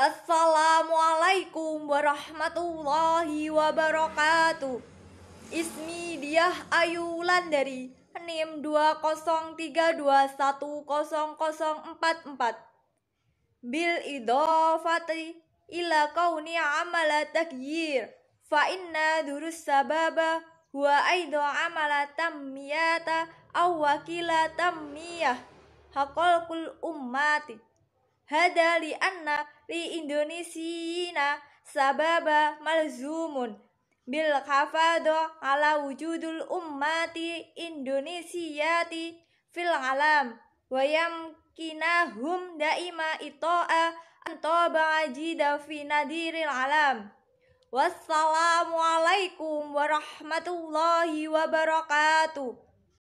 Assalamualaikum warahmatullahi wabarakatuh. Ismi Diah Ayu Landari, NIM 203210044. Bil idofati ila kauni amala takyir fa inna durus sababa huwa aidu amala tammiyata Awakila wakila tammiyah kul ummati Hada li anna li Indonesina sababa malzumun bil kafado ala wujudul ummati indonesiyati fil alam wayam kinahum daima itoa antoba ajida fi nadiril alam wassalamualaikum warahmatullahi wabarakatuh